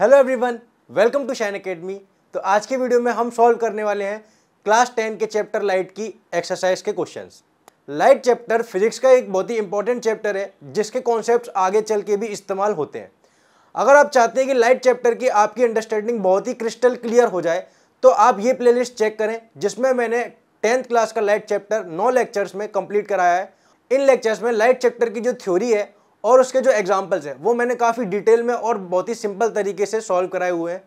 Hello everyone welcome to Shine Academy तो आज के वीडियो में हम सॉल्व करने वाले हैं क्लास टेन के चैप्टर लाइट की एक्सरसाइज के क्वेश्चंस लाइट चैप्टर फिजिक्स का एक बहुत ही इंपॉर्टेंट चैप्टर है जिसके कॉन्सेप्ट आगे चल के भी इस्तेमाल होते हैं अगर आप चाहते हैं कि लाइट चैप्टर की आपकी अंडरस्टैंडिंग बहुत ही क्रिस्टल क्लियर हो जाए तो आप ये प्ले चेक करें जिसमें मैंने टेंथ क्लास का लाइट चैप्टर नौ लेक्चर्स में कंप्लीट कराया है इन लेक्चर्स में लाइट चैप्टर की जो थ्योरी है और उसके जो एग्जाम्पल्स हैं वो मैंने काफ़ी डिटेल में और बहुत ही सिंपल तरीके से सॉल्व कराए हुए हैं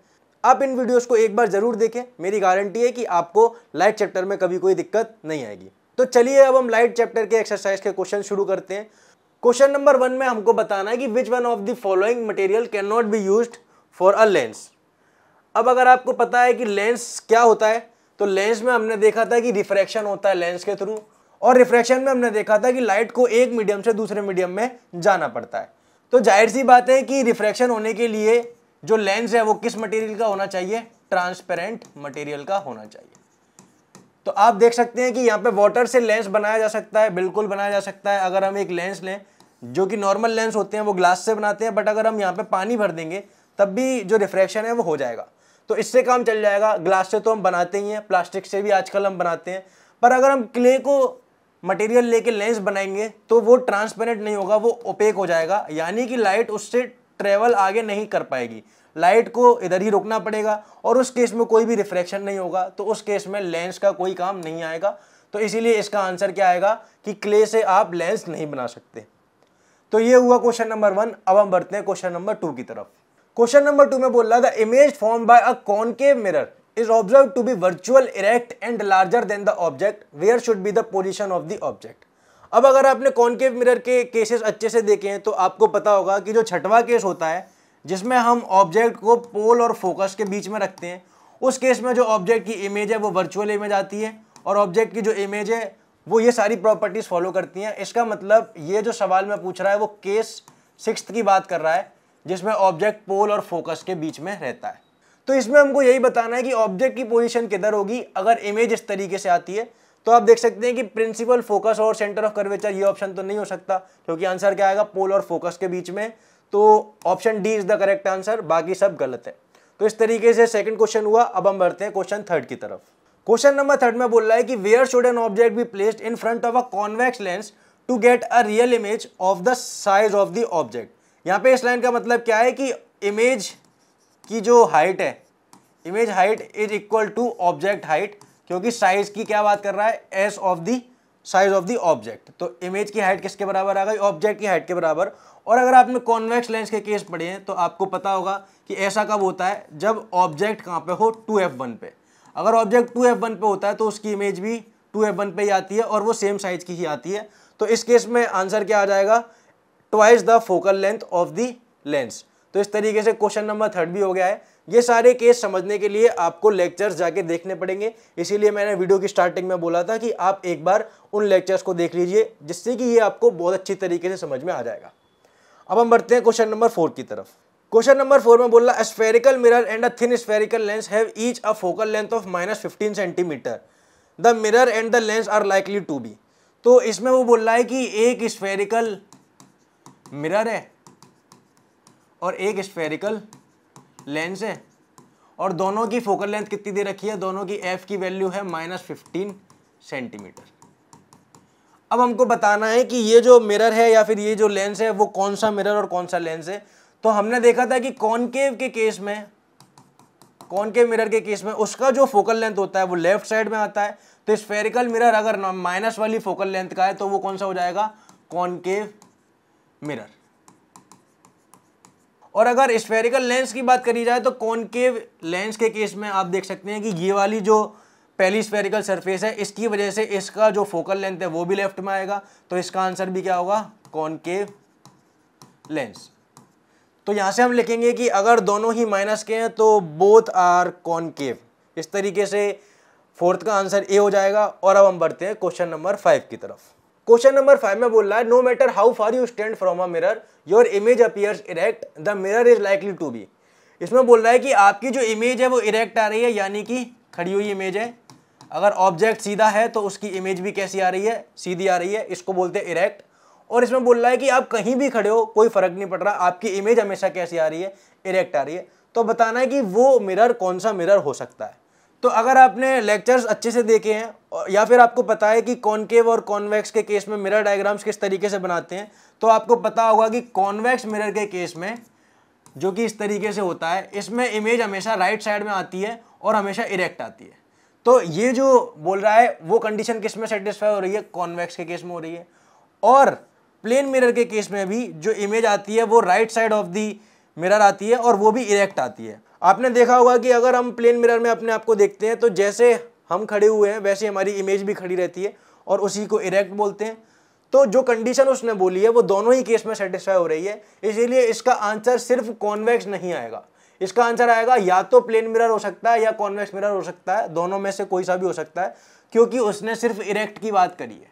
आप इन वीडियोस को एक बार ज़रूर देखें मेरी गारंटी है कि आपको लाइट चैप्टर में कभी कोई दिक्कत नहीं आएगी तो चलिए अब हम लाइट चैप्टर के एक्सरसाइज के क्वेश्चन शुरू करते हैं क्वेश्चन नंबर वन में हमको बताना है कि which one of the following material can not be use for a lens अब अगर आपको पता है कि लेंस क्या होता है तो लेंस में हमने देखा था कि रिफ्रैक्शन होता है लेंस के थ्रू और रिफ्रैक्शन में हमने देखा था कि लाइट को एक मीडियम से दूसरे मीडियम में जाना पड़ता है तो जाहिर सी बात है कि रिफ्रैक्शन होने के लिए जो लेंस है वो किस मटेरियल का होना चाहिए ट्रांसपेरेंट मटेरियल का होना चाहिए तो आप देख सकते हैं कि यहाँ पे वाटर से लेंस बनाया जा सकता है बिल्कुल बनाया जा सकता है अगर हम एक लेंस लें जो कि नॉर्मल लेंस होते हैं वो ग्लास से बनाते हैं बट अगर हम यहाँ पे पानी भर देंगे तब भी जो रिफ्रैक्शन है वो हो जाएगा तो इससे काम चल जाएगा ग्लास से तो हम बनाते ही हैं प्लास्टिक से भी आजकल हम बनाते हैं पर अगर हम क्ले को मटेरियल लेके लेंस बनाएंगे तो वो ट्रांसपेरेंट नहीं होगा वो ओपेक हो जाएगा यानी कि लाइट उससे ट्रेवल आगे नहीं कर पाएगी लाइट को इधर ही रोकना पड़ेगा और उस केस में कोई भी रिफ्रैक्शन नहीं होगा तो उस केस में लेंस का कोई काम नहीं आएगा तो इसीलिए इसका आंसर क्या आएगा कि क्ले से आप लेंस नहीं बना सकते तो ये हुआ क्वेश्चन नंबर वन अब हम बढ़ते हैं क्वेश्चन नंबर टू की तरफ क्वेश्चन नंबर टू में बोल रहा था image form by a concave mirror is observed to be virtual erect and larger than the object where should be the position of the object अब अगर आपने concave mirror के केसेस अच्छे से देखे हैं तो आपको पता होगा कि जो छठवा केस होता है जिसमें हम ऑब्जेक्ट को पोल और फोकस के बीच में रखते हैं उस केस में जो ऑब्जेक्ट की इमेज है वो वर्चुअल इमेज आती है और ऑब्जेक्ट की जो इमेज है वो ये सारी प्रॉपर्टीज़ फॉलो करती हैं इसका मतलब ये जो सवाल मैं पूछ रहा है वो केस सिक्स की बात कर रहा है जिसमें ऑब्जेक्ट पोल और फोकस के बीच में रहता है तो इसमें हमको यही बताना है कि ऑब्जेक्ट की पोजिशन किधर होगी अगर इमेज इस तरीके से आती है तो आप देख सकते हैं कि प्रिंसिपल फोकस और सेंटर ऑफ कर्वेचर ये ऑप्शन तो नहीं हो सकता क्योंकि आंसर क्या आएगा पोल और फोकस के बीच में तो option D is the correct answer बाकी सब गलत है तो इस तरीके से सेकंड क्वेश्चन हुआ अब हम बढ़ते हैं क्वेश्चन थर्ड की तरफ क्वेश्चन नंबर थर्ड में बोल रहा है कि where should an object be placed in front of a convex lens to get a real image of the size of the object यहाँ पे इस लाइन का मतलब क्या है कि इमेज की जो हाइट है image height is equal to object height क्योंकि साइज की क्या बात कर रहा है as of the size of the object तो इमेज की हाइट किसके बराबर आ गई ऑब्जेक्ट की हाइट के बराबर और अगर आपने कॉन्वेक्स लेंस के केस पढ़े हैं तो आपको पता होगा कि ऐसा कब होता है जब ऑब्जेक्ट कहाँ पे हो टू एफ वन पे अगर ऑब्जेक्ट टू एफ वन पे होता है तो उसकी इमेज भी टू एफ वन पे ही आती है और वो सेम साइज की ही आती है तो इस केस में आंसर क्या आ जाएगा twice the focal length of the lens तो इस तरीके से क्वेश्चन नंबर थर्ड भी हो गया है ये सारे केस समझने के लिए आपको लेक्चर्स जाके देखने पड़ेंगे इसीलिए मैंने वीडियो की स्टार्टिंग में बोला था कि आप एक बार उन लेक्चर्स को देख लीजिए जिससे कि ये आपको बहुत अच्छी तरीके से समझ में आ जाएगा अब हम बढ़ते हैं क्वेश्चन नंबर फोर की तरफ क्वेश्चन नंबर फोर में बोल रहा spherical mirror and a thin spherical lens have each a focal length of minus fifteen centimetre the mirror and the lens are likely to be तो इसमें वो बोल रहा है कि एक स्फेरिकल मिरर है और एक स्फेरिकल लेंस है और दोनों की फोकल लेंथ कितनी दे रखी है दोनों की एफ की वैल्यू है माइनस फिफ्टीन सेंटीमीटर अब हमको बताना है कि ये जो मिरर है या फिर ये जो लेंस है वो कौन सा मिरर और कौन सा लेंस है तो हमने देखा था कि कॉनकेव के केस में कॉनकेव मिरर के केस में उसका जो फोकल लेंथ होता है वो लेफ्ट साइड में आता है तो स्फेरिकल मिरर अगर माइनस वाली फोकल लेंथ का है तो वो कौन सा हो जाएगा कॉनकेव मिरर और अगर स्पेरिकल लेंस की बात करी जाए तो कॉनकेव लेंस के केस में आप देख सकते हैं कि ये वाली जो पहली स्पेरिकल सरफेस है इसकी वजह से इसका जो फोकल लेंथ है वो भी लेफ्ट में आएगा तो इसका आंसर भी क्या होगा कॉनकेव लेंस तो यहाँ से हम लिखेंगे कि अगर दोनों ही माइनस के हैं तो बोथ आर कॉनकेव इस तरीके से फोर्थ का आंसर ए हो जाएगा और अब हम बढ़ते हैं क्वेश्चन नंबर फाइव की तरफ क्वेश्चन नंबर फाइव में बोल रहा है no matter how far you stand from a mirror your image appears erect the mirror is likely to be इसमें बोल रहा है कि आपकी जो इमेज है वो इरेक्ट आ रही है यानी कि खड़ी हुई इमेज है अगर ऑब्जेक्ट सीधा है तो उसकी इमेज भी कैसी आ रही है सीधी आ रही है इसको बोलते हैं इरेक्ट और इसमें बोल रहा है कि आप कहीं भी खड़े हो कोई फर्क नहीं पड़ रहा आपकी इमेज हमेशा कैसी आ रही है इरेक्ट आ रही है तो बताना है कि वो मिरर कौन सा मिरर हो सकता है तो अगर आपने लेक्चर्स अच्छे से देखे हैं या फिर आपको पता है कि कॉनकेव और कॉन्वेक्स के केस में मिरर डायग्राम्स किस तरीके से बनाते हैं तो आपको पता होगा कि कॉन्वेक्स मिरर के केस में जो कि इस तरीके से होता है इसमें इमेज हमेशा राइट साइड में आती है और हमेशा इरेक्ट आती है तो ये जो बोल रहा है वो कंडीशन किस में सेटिस्फाई हो रही है कॉन्वेक्स के केस में हो रही है और प्लेन मिरर के केस में भी जो इमेज आती है वो right side of the mirror आती है और वो भी इरेक्ट आती है आपने देखा होगा कि अगर हम प्लेन मिरर में अपने आप को देखते हैं तो जैसे हम खड़े हुए हैं वैसे हमारी इमेज भी खड़ी रहती है और उसी को इरेक्ट बोलते हैं तो जो कंडीशन उसने बोली है वो दोनों ही केस में सेटिस्फाई हो रही है इसीलिए इसका आंसर सिर्फ कॉन्वेक्स नहीं आएगा इसका आंसर आएगा या तो प्लेन मिरर हो सकता है या कॉन्वेक्स मिरर हो सकता है दोनों में से कोई सा भी हो सकता है क्योंकि उसने सिर्फ इरेक्ट की बात करी है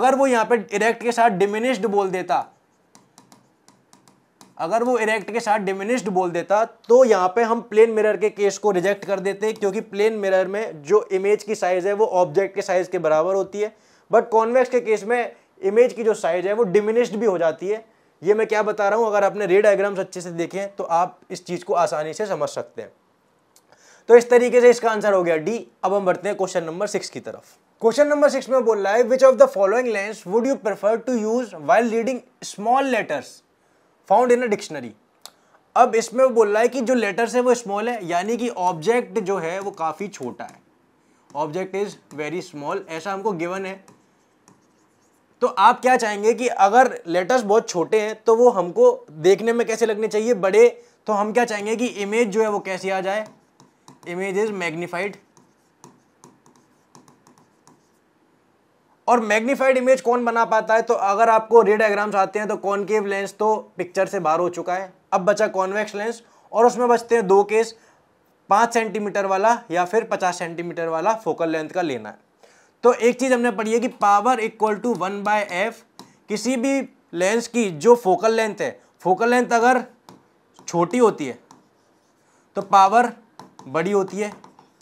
अगर वो यहाँ पे इरेक्ट के साथ डिमिनिश्ड बोल देता अगर वो इरेक्ट के साथ डिमिनिश्ड बोल देता तो यहाँ पे हम प्लेन मिरर के केस को रिजेक्ट कर देते हैं क्योंकि प्लेन मिरर में जो इमेज की साइज़ है वो ऑब्जेक्ट के साइज़ के बराबर होती है बट कॉन्वेक्स के केस में इमेज की जो साइज़ है वो डिमिनिश्ड भी हो जाती है ये मैं क्या बता रहा हूँ अगर आपने रे डायग्राम्स अच्छे से देखें तो आप इस चीज़ को आसानी से समझ सकते हैं तो इस तरीके से इसका आंसर हो गया डी अब हम बढ़ते हैं क्वेश्चन नंबर सिक्स की तरफ क्वेश्चन नंबर सिक्स में बोल रहा है which of the following lens would you prefer to use while reading small letters found in a dictionary अब इसमें वो बोल रहा है कि जो लेटर्स है वो स्मॉल है यानी कि ऑब्जेक्ट जो है वो काफ़ी छोटा है ऑब्जेक्ट इज़ वेरी स्मॉल ऐसा हमको गिवन है तो आप क्या चाहेंगे कि अगर लेटर्स बहुत छोटे हैं तो वो हमको देखने में कैसे लगने चाहिए बड़े तो हम क्या चाहेंगे कि इमेज जो है वो कैसी आ जाए इमेज इज़ मैग्नीफाइड और मैग्नीफाइड इमेज कौन बना पाता है तो अगर आपको रे डायग्राम्स आते हैं तो कॉनकेव लेंस तो पिक्चर से बाहर हो चुका है अब बचा कॉन्वेक्स लेंस और उसमें बचते हैं दो केस पाँच सेंटीमीटर वाला या फिर पचास सेंटीमीटर वाला फोकल लेंथ का लेना है तो एक चीज़ हमने पढ़ी है कि power equal to one by F किसी भी लेंस की जो फोकल लेंथ है फोकल लेंथ अगर छोटी होती है तो पावर बड़ी होती है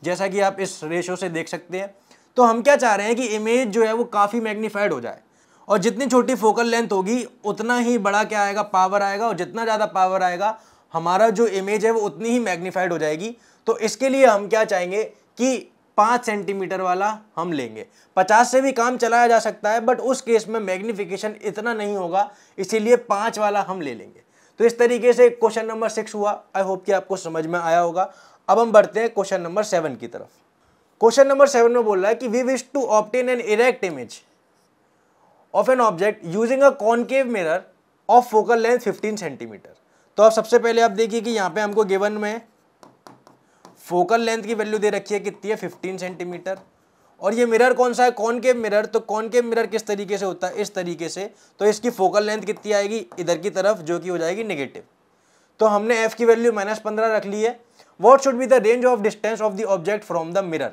जैसा कि आप इस रेशो से देख सकते हैं तो हम क्या चाह रहे हैं कि इमेज जो है वो काफ़ी मैग्नीफाइड हो जाए और जितनी छोटी फोकल लेंथ होगी उतना ही बड़ा क्या आएगा पावर आएगा और जितना ज़्यादा पावर आएगा हमारा जो इमेज है वो उतनी ही मैग्नीफाइड हो जाएगी तो इसके लिए हम क्या चाहेंगे कि पाँच सेंटीमीटर वाला हम लेंगे पचास से भी काम चलाया जा सकता है बट उस केस में मैग्नीफिकेशन इतना नहीं होगा इसीलिए पाँच वाला हम ले लेंगे तो इस तरीके से क्वेश्चन नंबर सिक्स हुआ आई होप कि आपको समझ में आया होगा अब हम बढ़ते हैं क्वेश्चन नंबर सेवन की तरफ क्वेश्चन नंबर सेवन में बोल रहा है कि we wish to obtain an erect image of an object using a concave mirror of focal length 15 centimetre तो आप सबसे पहले आप देखिए कि यहां पे हमको गिवन में फोकल लेंथ की वैल्यू दे रखी है कितनी है 15 सेंटीमीटर और ये मिरर कौन सा है कॉनकेव मिरर तो कॉनकेव मिरर किस तरीके से होता है इस तरीके से तो इसकी फोकल लेंथ कितनी आएगी इधर की तरफ जो कि हो जाएगी निगेटिव तो हमने एफ की वैल्यू माइनस पंद्रह रख ली है what should be the range of distance of the object from the mirror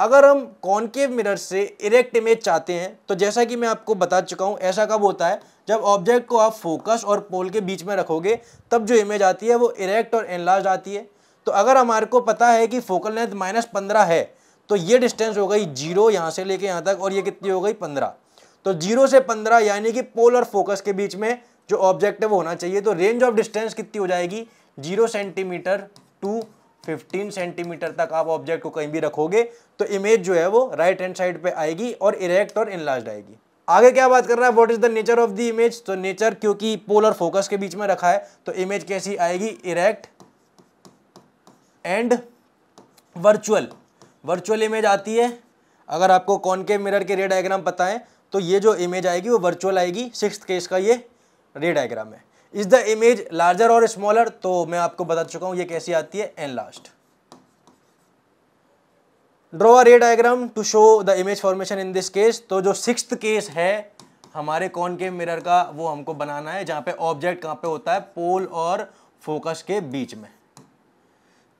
अगर हम कॉनकेव मिरर से इरेक्ट इमेज चाहते हैं तो जैसा कि मैं आपको बता चुका हूँ ऐसा कब होता है जब ऑब्जेक्ट को आप फोकस और पोल के बीच में रखोगे तब जो इमेज आती है वो इरेक्ट और एनलार्ज आती है तो अगर हमारे को पता है कि फोकल लेंथ माइनस पंद्रह है तो ये डिस्टेंस हो गई जीरो यहाँ से लेके यहाँ तक और ये कितनी हो गई पंद्रह तो जीरो से पंद्रह यानी कि पोल और फोकस के बीच में जो ऑब्जेक्ट है वो होना चाहिए तो रेंज ऑफ डिस्टेंस कितनी हो जाएगी जीरो सेंटीमीटर टू 15 सेंटीमीटर तक आप ऑब्जेक्ट को कहीं भी रखोगे तो इमेज जो है वो राइट हैंड साइड पे आएगी और इरेक्ट और इनलार्ज आएगी आगे क्या बात कर रहा है what is the nature of the image तो नेचर क्योंकि पोल और फोकस के बीच में रखा है तो इमेज कैसी आएगी erect and virtual virtual image आती है अगर आपको कौन के मिरर के रे डायग्राम पता है तो ये जो इमेज आएगी वो वर्चुअल आएगी सिक्स केस का ये रे डायग्राम है इज द इमेज लार्जर और स्मॉलर तो मैं आपको बता चुका हूं ये कैसी आती है and last draw ray diagram to show the image formation in this case तो जो सिक्स केस है हमारे कौन के मिरर का वो हमको बनाना है जहां पे ऑब्जेक्ट कहां पे होता है पोल और फोकस के बीच में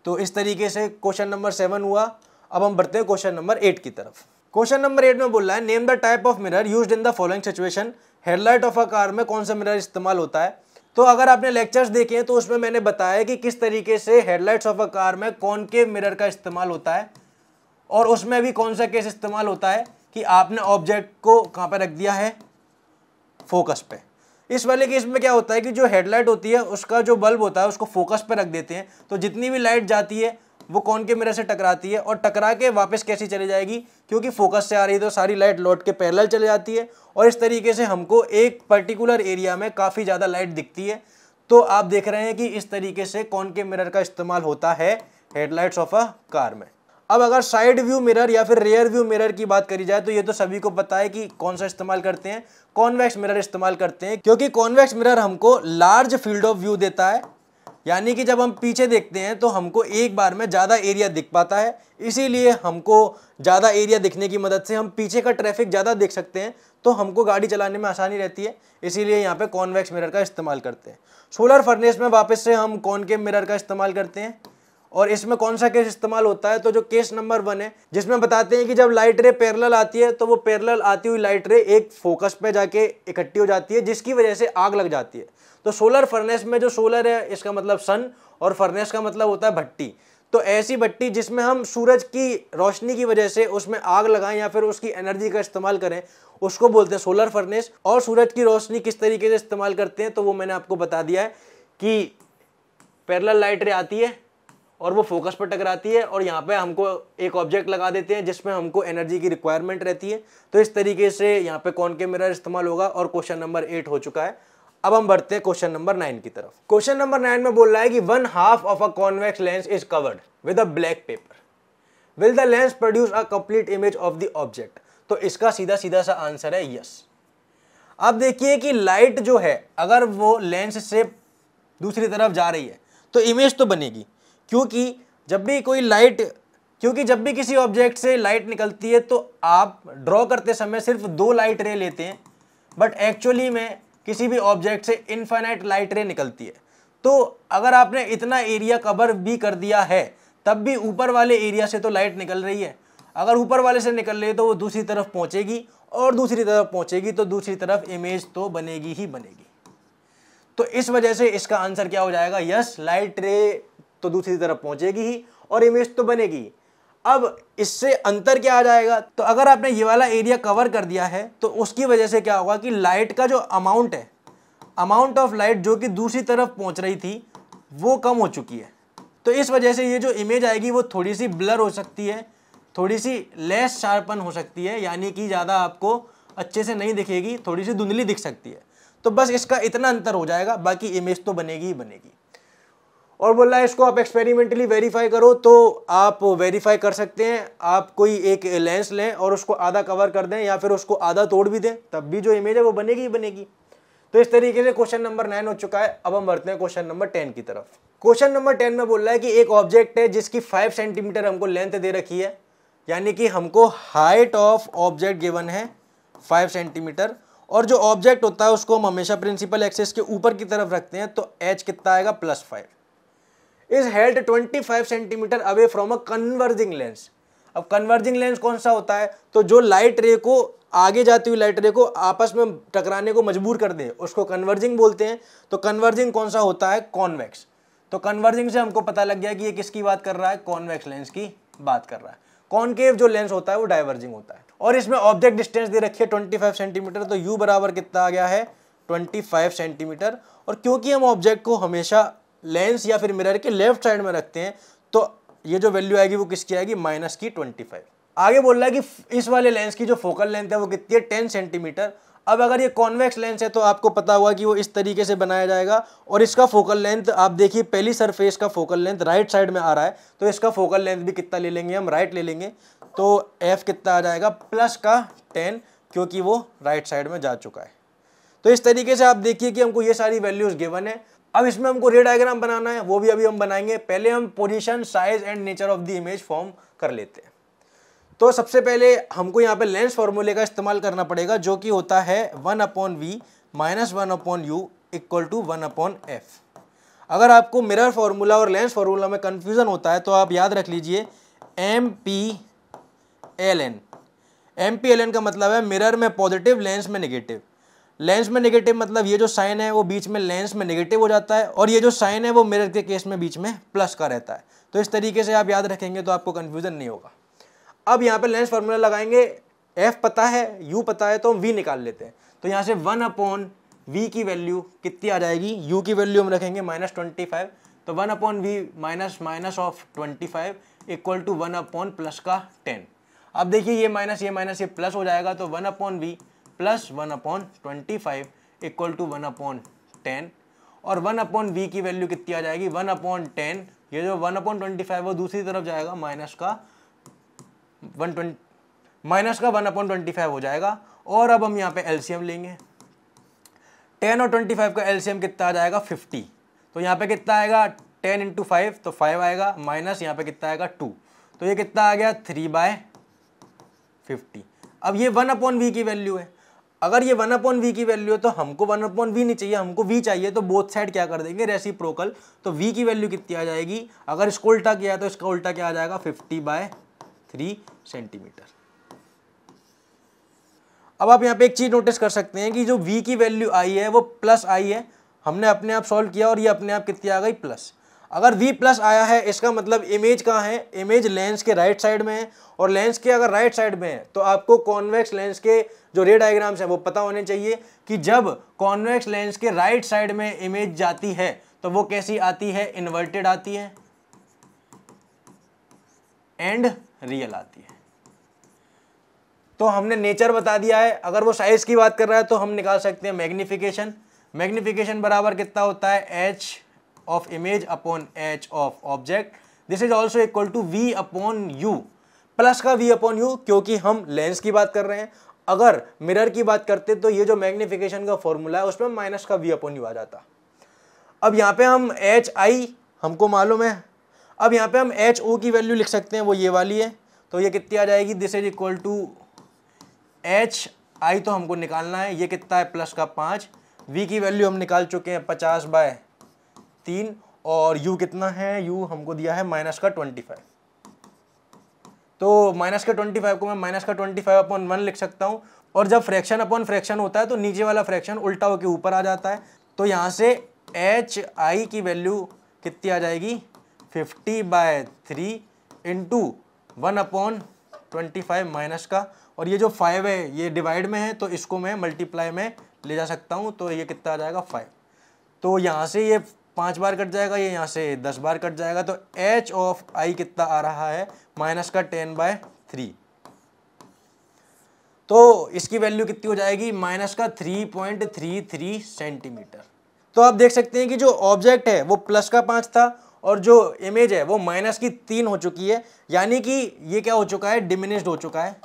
तो इस तरीके से क्वेश्चन नंबर सेवन हुआ अब हम बढ़ते हैं क्वेश्चन नंबर एट की तरफ क्वेश्चन नंबर एट में बोल रहा है name the type of mirror use in the following situation headlight of a car में कौन सा मिरर इस्तेमाल होता है तो अगर आपने लेक्चर्स देखे हैं तो उसमें मैंने बताया कि किस तरीके से हेडलाइट्स ऑफ अ कार में कौन के मिरर का इस्तेमाल होता है और उसमें भी कौन सा केस इस्तेमाल होता है कि आपने ऑब्जेक्ट को कहाँ पर रख दिया है फोकस पे इस वाले केस में क्या होता है कि जो हेडलाइट होती है उसका जो बल्ब होता है उसको फोकस पर रख देते हैं तो जितनी भी लाइट जाती है वो कौन के मिरर से टकराती है और टकरा के वापस कैसी चली जाएगी क्योंकि फोकस से आ रही है तो सारी लाइट लौट के पैरेलल चली जाती है और इस तरीके से हमको एक पर्टिकुलर एरिया में काफ़ी ज़्यादा लाइट दिखती है तो आप देख रहे हैं कि इस तरीके से कौन के मिरर का इस्तेमाल होता है हेडलाइट्स ऑफ अ कार में अब अगर साइड व्यू मिरर या फिर रेयर व्यू मिरर की बात करी जाए तो ये तो सभी को पता है कि कौन सा इस्तेमाल करते हैं कॉन्वेक्स मिरर इस्तेमाल करते हैं क्योंकि कॉन्वेक्स मिरर हमको लार्ज फील्ड ऑफ व्यू देता है यानी कि जब हम पीछे देखते हैं तो हमको एक बार में ज़्यादा एरिया दिख पाता है इसीलिए हमको ज़्यादा एरिया दिखने की मदद से हम पीछे का ट्रैफिक ज़्यादा देख सकते हैं तो हमको गाड़ी चलाने में आसानी रहती है इसीलिए यहाँ पे कॉन्वेक्स मिरर का इस्तेमाल करते हैं सोलर फर्नेस में वापस से हम के मिरर का इस्तेमाल करते हैं और इसमें कौन सा केस इस्तेमाल होता है तो जो केस नंबर वन है जिसमें बताते हैं कि जब लाइट रे पैरल आती है तो वो पैरल आती हुई लाइट रे एक फोकस पे जाके इकट्ठी हो जाती है जिसकी वजह से आग लग जाती है तो सोलर फर्नेस में जो सोलर है इसका मतलब सन और फर्नेस का मतलब होता है भट्टी तो ऐसी भट्टी जिसमें हम सूरज की रोशनी की वजह से उसमें आग लगाएं या फिर उसकी एनर्जी का इस्तेमाल करें उसको बोलते हैं सोलर फर्नेस और सूरज की रोशनी किस तरीके से इस्तेमाल करते हैं तो वो मैंने आपको बता दिया है कि पैरल लाइट रे आती है और वो फोकस पर टकराती है और यहाँ पे हमको एक ऑब्जेक्ट लगा देते हैं जिसमें हमको एनर्जी की रिक्वायरमेंट रहती है तो इस तरीके से यहाँ पे कौन के मिरर इस्तेमाल होगा और क्वेश्चन नंबर एट हो चुका है अब हम बढ़ते हैं क्वेश्चन नंबर नाइन की तरफ क्वेश्चन नंबर नाइन में बोल रहा है कि one half of a convex lens is covered with a black paper will the lens produce a complete image of the object तो इसका सीधा सीधा सा आंसर है यस अब देखिए कि लाइट जो है अगर वो लेंस से दूसरी तरफ जा रही है तो इमेज तो बनेगी क्योंकि जब भी कोई लाइट क्योंकि जब भी किसी ऑब्जेक्ट से लाइट निकलती है तो आप ड्रॉ करते समय सिर्फ दो लाइट रे लेते हैं बट एक्चुअली में किसी भी ऑब्जेक्ट से इन्फाइनाइट लाइट रे निकलती है तो अगर आपने इतना एरिया कवर भी कर दिया है तब भी ऊपर वाले एरिया से तो लाइट निकल रही है अगर ऊपर वाले से निकल रही है तो वो दूसरी तरफ पहुँचेगी और दूसरी तरफ पहुँचेगी तो दूसरी तरफ इमेज तो बनेगी ही बनेगी तो इस वजह से इसका आंसर क्या हो जाएगा यस लाइट रे तो दूसरी तरफ पहुंचेगी ही और इमेज तो बनेगी अब इससे अंतर क्या आ जाएगा तो अगर आपने ये वाला एरिया कवर कर दिया है तो उसकी वजह से क्या होगा कि लाइट का जो अमाउंट है अमाउंट ऑफ लाइट जो कि दूसरी तरफ पहुंच रही थी वो कम हो चुकी है तो इस वजह से ये जो इमेज आएगी वो थोड़ी सी ब्लर हो सकती है थोड़ी सी लेस शार्पन हो सकती है यानी कि ज़्यादा आपको अच्छे से नहीं दिखेगी थोड़ी सी धुंधली दिख सकती है तो बस इसका इतना अंतर हो जाएगा बाकी इमेज तो बनेगी ही बनेगी और बोला इसको आप एक्सपेरिमेंटली वेरीफाई करो तो आप वेरीफाई कर सकते हैं आप कोई एक लेंस लें और उसको आधा कवर कर दें या फिर उसको आधा तोड़ भी दें तब भी जो इमेज है वो बनेगी ही बनेगी तो इस तरीके से क्वेश्चन नंबर नाइन हो चुका है अब हम बढ़ते हैं क्वेश्चन नंबर टेन की तरफ क्वेश्चन नंबर टेन में बोल रहा है कि एक ऑब्जेक्ट है जिसकी फाइव सेंटीमीटर हमको लेंथ दे रखी है यानी कि हमको हाइट ऑफ ऑब्जेक्ट गिवन है फाइव सेंटीमीटर और जो ऑब्जेक्ट होता है उसको हम हमेशा प्रिंसिपल एक्सेस के ऊपर की तरफ रखते हैं तो एच कितना आएगा plus five is held 25 centimetre away from a converging lens अब कन्वर्जिंग लेंस कौन सा होता है तो जो लाइट रे को आगे जाती हुई लाइट रे को आपस में टकराने को मजबूर कर दे उसको कन्वर्जिंग बोलते हैं तो कन्वर्जिंग कौन सा होता है कॉन्वेक्स तो कन्वर्जिंग से हमको पता लग गया कि ये किसकी बात कर रहा है कॉन्वेक्स लेंस की बात कर रहा है कॉनकेव जो लेंस होता है वो डाइवर्जिंग होता है और इसमें ऑब्जेक्ट डिस्टेंस दे रखी है फाइव सेंटीमीटर तो यू बराबर कितना आ गया है 25 सेंटीमीटर और क्योंकि हम ऑब्जेक्ट को हमेशा लेंस या फिर मिरर के लेफ्ट साइड में रखते हैं तो ये जो वैल्यू आएगी वो किसकी आएगी माइनस की ट्वेंटी फाइव आगे बोल रहा है कि इस वाले लेंस की जो फोकल लेंथ है वो कितनी है टेन सेंटीमीटर अब अगर ये कॉन्वेक्स लेंस है तो आपको पता हुआ कि वो इस तरीके से बनाया जाएगा और इसका फोकल लेंथ आप देखिए पहली सरफेस का फोकल लेंथ राइट साइड में आ रहा है तो इसका फोकल लेंथ भी कितना ले लेंगे हम राइट ले लेंगे तो एफ कितना आ जाएगा प्लस का टेन क्योंकि वो राइट साइड में जा चुका है तो इस तरीके से आप देखिए कि हमको ये सारी वैल्यूज़ गिवन है अब इसमें हमको रे डायग्राम बनाना है वो भी अभी हम बनाएंगे पहले हम position size and nature of the image form कर लेते हैं तो सबसे पहले हमको यहाँ पे लेंस फॉर्मूले का इस्तेमाल करना पड़ेगा जो कि होता है one upon V minus one upon you equal to one upon F अगर आपको मिरर फार्मूला और लेंस फार्मूला में कन्फ्यूज़न होता है तो आप याद रख लीजिए M P L N M P L N का मतलब है मिरर में पॉजिटिव लेंस में निगेटिव लेंस में नेगेटिव मतलब ये जो साइन है वो बीच में लेंस में नेगेटिव हो जाता है और ये जो साइन है वो मिरर के केस में बीच में प्लस का रहता है तो इस तरीके से आप याद रखेंगे तो आपको कन्फ्यूज़न नहीं होगा अब यहाँ पे लेंस फार्मूला लगाएंगे एफ पता है यू पता है तो हम वी निकाल लेते हैं तो यहाँ से वन अपॉन वी की वैल्यू कितनी आ जाएगी यू की वैल्यू हम रखेंगे माइनस ट्वेंटी फाइव तो one upon V minus minus of twenty five equal to one upon plus का टेन अब देखिए ये माइनस ये माइनस ये प्लस हो जाएगा तो one upon we plus one upon twenty five equal to one upon ten और वन अपॉन वी की वैल्यू कितनी आ जाएगी वन अपॉन टेन ये जो वन अपॉन ट्वेंटी फाइव वो दूसरी तरफ जाएगा माइनस का वन ट्वेंटी माइनस का वन अपॉन ट्वेंटी फाइव हो जाएगा और अब हम यहाँ पे एलसीएम लेंगे टेन और ट्वेंटी फाइव का एलसीएम कितना आ जाएगा फिफ्टी तो यहाँ पे कितना आएगा टेन इंटू फाइव तो फाइव आएगा माइनस यहाँ पे कितना आएगा टू तो ये कितना आ गया थ्री बाय फिफ्टी अब ये वन अपॉन वी की वैल्यू है अगर ये वन अपॉन वी की वैल्यू है तो हमको वन अपॉन वी नहीं चाहिए हमको वी चाहिए तो बोथ साइड क्या कर देंगे रेसी प्रोकल तो वी की वैल्यू कितनी आ जाएगी अगर इसको उल्टा किया तो इसका उल्टा क्या आ जाएगा फिफ्टी बाय थ्री सेंटीमीटर अब आप यहाँ पे एक चीज़ नोटिस कर सकते हैं कि जो वी की वैल्यू आई है वो प्लस आई है हमने अपने आप सॉल्व किया और ये अपने आप कितनी आ गई प्लस अगर वी प्लस आया है इसका मतलब इमेज कहाँ है इमेज लेंस के राइट साइड में है और लेंस के अगर राइट साइड में है तो आपको कॉन्वेक्स लेंस के जो रे डायग्राम्स हैं वो पता होने चाहिए कि जब कॉन्वेक्स लेंस के राइट साइड में इमेज जाती है तो वो कैसी आती है इन्वर्टेड आती है एंड रियल आती है तो हमने नेचर बता दिया है अगर वो साइज़ की बात कर रहा है तो हम निकाल सकते हैं मैग्निफिकेशन मैग्निफिकेशन बराबर कितना होता है H of image upon H of object this is also equal to V upon U plus का वी अपॉन यू क्योंकि हम लेंस की बात कर रहे हैं अगर मिरर की बात करते तो ये जो मैग्निफिकेशन का फॉर्मूला है उसमें माइनस का वी अपॉन यू आ जाता अब यहाँ पे हम एच आई हमको मालूम है अब यहाँ पे हम एच ओ की वैल्यू लिख सकते हैं वो ये वाली है तो ये कितनी आ जाएगी this is equal to H I तो हमको निकालना है ये कितना है प्लस का पाँच वी की वैल्यू हम निकाल चुके हैं पचास बाय तीन और यू कितना है यू हमको दिया है माइनस का ट्वेंटी फाइव तो माइनस का ट्वेंटी फाइव को मैं माइनस का ट्वेंटी फाइव अपॉन वन लिख सकता हूँ और जब फ्रैक्शन अपॉन फ्रैक्शन होता है तो नीचे वाला फ्रैक्शन उल्टा होकर ऊपर आ जाता है तो यहाँ से एच आई की वैल्यू कितनी आ जाएगी fifty by three into one upon twenty five minus का और ये जो फाइव है ये डिवाइड में है तो इसको मैं मल्टीप्लाई में ले जा सकता हूँ तो ये कितना आ जाएगा फाइव तो यहाँ से ये पांच बार कट जाएगा ये यहाँ से दस बार कट जाएगा तो एच ऑफ आई कितना आ रहा है माइनस का टेन बाय थ्री तो इसकी वैल्यू कितनी हो जाएगी माइनस का three point three three centimetre तो आप देख सकते हैं कि जो ऑब्जेक्ट है वो प्लस का पाँच था और जो इमेज है वो माइनस की तीन हो चुकी है यानी कि ये क्या हो चुका है डिमिनिस्ड हो चुका है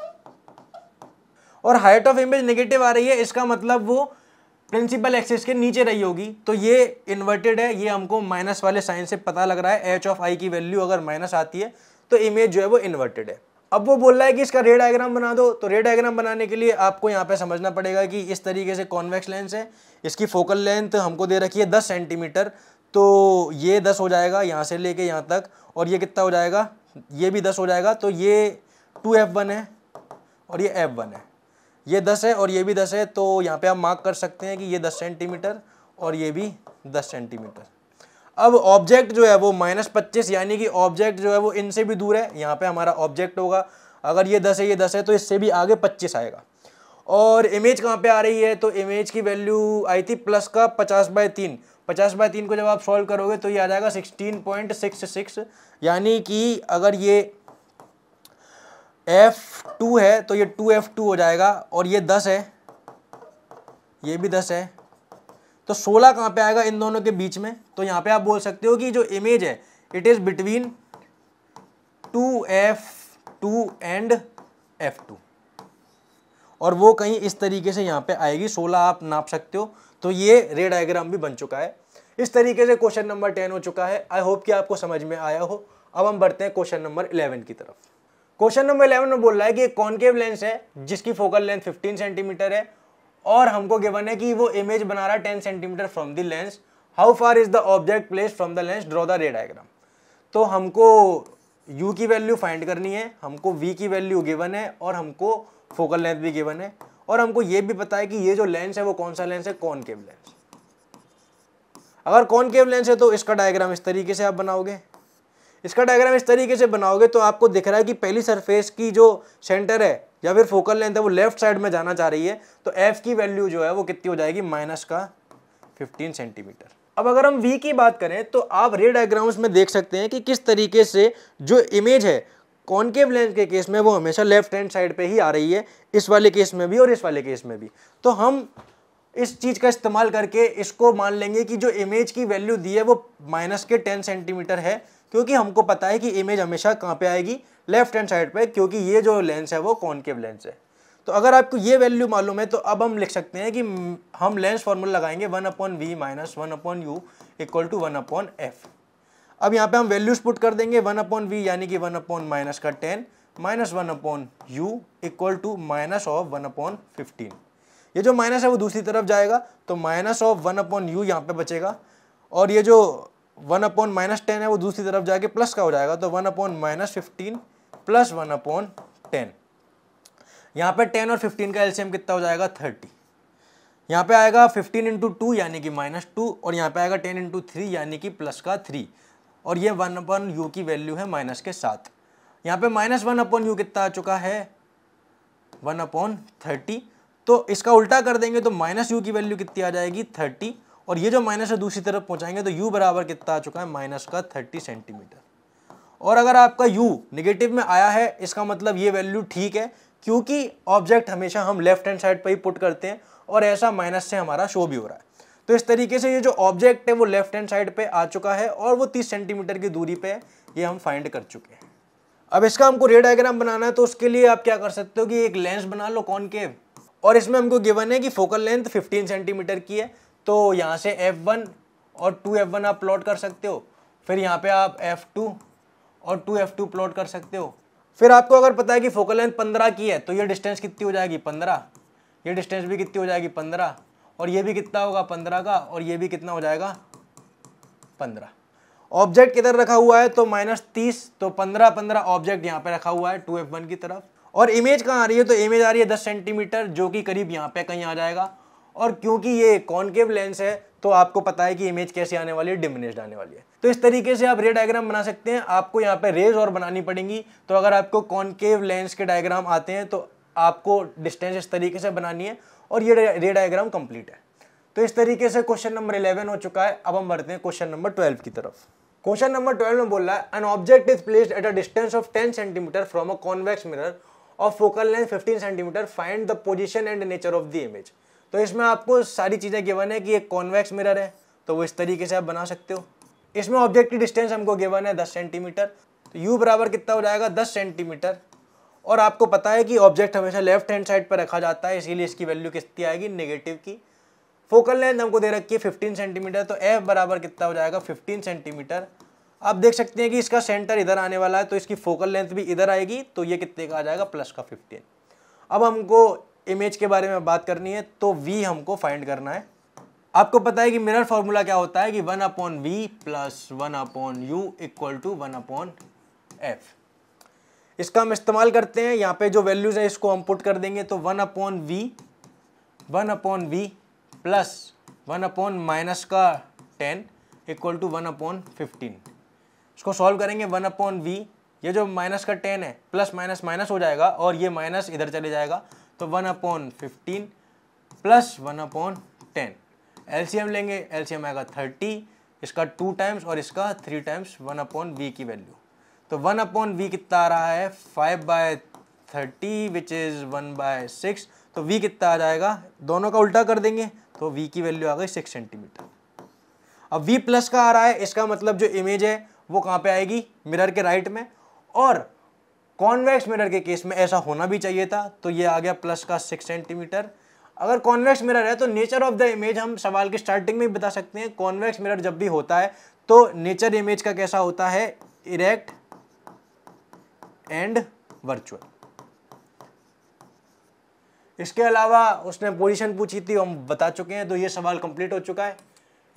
और हाइट ऑफ इमेज नेगेटिव आ रही है इसका मतलब वो प्रिंसिपल एक्सिस के नीचे रही होगी तो ये इन्वर्टेड है ये हमको माइनस वाले साइन से पता लग रहा है एच ऑफ आई की वैल्यू अगर माइनस आती है तो इमेज जो है वो इन्वर्टेड है अब वो बोल रहा है कि इसका रे डायग्राम बना दो तो रे डायग्राम बनाने के लिए आपको यहाँ पे समझना पड़ेगा कि इस तरीके से कॉन्वेक्स लेंस है इसकी फोकल लेंथ हमको दे रखी है दस सेंटीमीटर तो ये दस हो जाएगा यहाँ से लेके यहाँ तक और ये कितना हो जाएगा ये भी दस हो जाएगा तो ये टू एफ वन है और ये एफ वन है ये दस है और ये भी दस है तो यहाँ पे आप मार्क कर सकते हैं कि ये दस सेंटीमीटर और ये भी दस सेंटीमीटर अब ऑब्जेक्ट जो है वो माइनस पच्चीस यानी कि ऑब्जेक्ट जो है वो इनसे भी दूर है यहाँ पे हमारा ऑब्जेक्ट होगा अगर ये दस है ये दस है तो इससे भी आगे पच्चीस आएगा और इमेज कहाँ पर आ रही है तो इमेज की वैल्यू आई थी प्लस का पचास बाय तीन पचास बाय तीन को जब आप सॉल्व करोगे तो ये आ जाएगा सिक्सटीन पॉइंट सिक्स सिक्स यानी कि अगर ये एफ टू है तो ये टू एफ टू हो जाएगा और ये दस है ये भी दस है तो सोलह कहाँ पे आएगा इन दोनों के बीच में तो यहाँ पे आप बोल सकते हो कि जो इमेज है it is between two F two and F two और वो कहीं इस तरीके से यहाँ पे आएगी सोलह आप नाप सकते हो तो ये रे डायग्राम भी बन चुका है इस तरीके से क्वेश्चन नंबर टेन हो चुका है आई होप कि आपको समझ में आया हो अब हम बढ़ते हैं क्वेश्चन नंबर इलेवन की तरफ क्वेश्चन नंबर इलेवन में बोल रहा है कि एक कॉन्केव लेंस है जिसकी फोकल लेंथ 15 सेंटीमीटर है और हमको गिवन है कि वो इमेज बना रहा है ten centimetre from the lens how far is the object place from the lens draw the ray diagram तो हमको यू की वैल्यू फाइंड करनी है हमको वी की वैल्यू गिवन है और हमको फोकल लेंथ भी गिवन है और हमको ये भी पता है कि ये जो लेंस है वो कौन सा लेंस है कॉनकेव लेंस अगर कॉनकेव लेंस है तो इसका डायग्राम इस तरीके से आप बनाओगे इसका डायग्राम इस तरीके से बनाओगे तो आपको दिख रहा है कि पहली सरफेस की जो सेंटर है या फिर फोकल लेंथ है वो लेफ्ट साइड में जाना चाह रही है तो एफ की वैल्यू जो है वो कितनी हो जाएगी माइनस का फिफ्टीन सेंटीमीटर अब अगर हम वी की बात करें तो आप रे डायग्राम्स में देख सकते हैं कि किस तरीके से जो इमेज है कॉनकेव लेंस के केस में वो हमेशा लेफ्ट हैंड साइड पे ही आ रही है इस वाले केस में भी और इस वाले केस में भी तो हम इस चीज़ का इस्तेमाल करके इसको मान लेंगे कि जो इमेज की वैल्यू दी है वो माइनस के टेन सेंटीमीटर है क्योंकि हमको पता है कि इमेज हमेशा कहाँ पे आएगी लेफ्ट हैंड साइड पे क्योंकि ये जो लेंस है वो कॉनकेव लेंस है तो अगर आपको ये वैल्यू मालूम है तो अब हम लिख सकते हैं कि हम लेंस फॉर्मूला लगाएंगे one upon V minus one upon you equal to one upon F अब यहाँ पे हम वैल्यूज पुट कर देंगे वन अपॉन वी यानी कि वन अपॉन माइनस का ten minus one upon you equal to minus of one upon fifteen ये जो माइनस है वो दूसरी तरफ जाएगा तो minus of one upon U यहाँ पे बचेगा और ये जो वन अपॉन माइनस टेन है वो दूसरी तरफ जाके प्लस का हो जाएगा तो one upon minus fifteen plus one upon ten यहाँ पर टेन और फिफ्टीन का एलसीएम कितना हो जाएगा थर्टी यहाँ पे आएगा फिफ्टीन इंटू टू यानी कि माइनस टू और यहाँ पे आएगा टेन इंटू थ्री यानी कि प्लस का थ्री और ये वन अपॉन यू की वैल्यू है माइनस के साथ यहाँ पे माइनस वन अपॉन यू कितना आ चुका है वन अपॉन थर्टी तो इसका उल्टा कर देंगे तो माइनस यू की वैल्यू कितनी आ जाएगी थर्टी और ये जो माइनस है दूसरी तरफ पहुंचाएंगे तो यू बराबर कितना आ चुका है माइनस का थर्टी सेंटीमीटर और अगर आपका यू निगेटिव में आया है इसका मतलब ये वैल्यू ठीक है क्योंकि ऑब्जेक्ट हमेशा हम लेफ्ट हैंड साइड पर ही पुट करते हैं और ऐसा माइनस से हमारा शो भी हो रहा है तो इस तरीके से ये जो ऑब्जेक्ट है वो लेफ्ट हैंड साइड पे आ चुका है और वो 30 सेंटीमीटर की दूरी पे ये हम फाइंड कर चुके हैं अब इसका हमको रे डायग्राम बनाना है तो उसके लिए आप क्या कर सकते हो कि एक लेंस बना लो कॉन और इसमें हमको गिवन है कि फोकल लेंथ 15 सेंटीमीटर की है तो यहाँ से F1 और 2F1 आप प्लॉट कर सकते हो फिर यहाँ पे आप F2 और 2F2 प्लॉट कर सकते हो फिर आपको अगर पता है कि फोकल लेंथ पंद्रह की है तो ये डिस्टेंस कितनी हो जाएगी पंद्रह ये डिस्टेंस भी कितनी हो जाएगी पंद्रह और ये भी कितना होगा पंद्रह का और ये भी कितना हो जाएगा पंद्रह ऑब्जेक्ट किधर रखा हुआ है तो माइनस तीस तो पंद्रह पंद्रह ऑब्जेक्ट यहाँ पे रखा हुआ है टू एफ वन की तरफ और इमेज कहाँ आ रही है तो इमेज आ रही है दस सेंटीमीटर जो कि करीब यहाँ पे कहीं आ जाएगा और क्योंकि ये कॉन्केव लेंस है तो आपको पता है कि इमेज कैसे आने वाली है डिमिनिश्ड आने वाली है तो इस तरीके से आप रे डायग्राम बना सकते हैं आपको यहाँ पे रेज और बनानी पड़ेंगी तो अगर आपको कॉन्केव लेंस के डायग्राम आते हैं तो आपको डिस्टेंस इस तरीके से बनानी है और ये रे डायग्राम कंप्लीट है तो इस तरीके से क्वेश्चन नंबर इलेवन हो चुका है अब हम बढ़ते हैं क्वेश्चन नंबर ट्वेल्व की तरफ क्वेश्चन नंबर ट्वेल्व में बोल रहा है an object is placed at a distance of ten centimetre from a convex mirror of focal length fifteen centimetre find the position and nature of the image तो इसमें आपको सारी चीज़ें गिवन है कि एक कॉन्वेक्स मिरर है तो वो इस तरीके से आप बना सकते हो इसमें ऑब्जेक्ट की डिस्टेंस हमको गिवन है दस सेंटीमीटर तो यू बराबर कितना हो जाएगा दस सेंटीमीटर और आपको पता है कि ऑब्जेक्ट हमेशा लेफ्ट हैंड साइड पर रखा जाता है इसीलिए इसकी वैल्यू कितनी आएगी नेगेटिव की फोकल लेंथ हमको दे रखी है फिफ्टीन सेंटीमीटर तो एफ बराबर कितना हो जाएगा फिफ्टीन सेंटीमीटर आप देख सकते हैं कि इसका सेंटर इधर आने वाला है तो इसकी फोकल लेंथ भी इधर आएगी तो ये कितने का आ जाएगा प्लस का फिफ्टीन अब हमको इमेज के बारे में बात करनी है तो वी हमको फाइंड करना है आपको पता है कि मिरर फॉर्मूला क्या होता है कि one upon we plus one upon you equal to one upon F इसका हम इस्तेमाल करते हैं यहाँ पे जो वैल्यूज़ है इसको हम पुट कर देंगे तो one upon we one upon we plus one upon minus का ten equal to one upon fifteen इसको सॉल्व करेंगे वन अपॉन वी ये जो माइनस का टेन है प्लस माइनस माइनस हो जाएगा और ये माइनस इधर चले जाएगा तो one upon fifteen plus one upon ten M लेंगे एम आएगा थर्टी इसका टू टाइम्स और इसका three times one upon we की वैल्यू तो वन अपॉन वी कितना आ रहा है five by thirty which is one by six तो वी कितना आ जाएगा दोनों का उल्टा कर देंगे तो वी की वैल्यू आ गई सिक्स सेंटीमीटर अब वी प्लस का आ रहा है इसका मतलब जो इमेज है वो कहाँ पे आएगी मिरर के राइट में और कॉन्वेक्स मिरर के केस में ऐसा होना भी चाहिए था तो ये आ गया प्लस का सिक्स सेंटीमीटर अगर कॉन्वेक्स मिरर है तो नेचर ऑफ द इमेज हम सवाल की स्टार्टिंग में बता सकते हैं कॉन्वेक्स मिरर जब भी होता है तो नेचर इमेज का कैसा होता है इरेक्ट एंड वर्चुअल इसके अलावा उसने पोजीशन पूछी थी हम बता चुके हैं तो ये सवाल कंप्लीट हो चुका है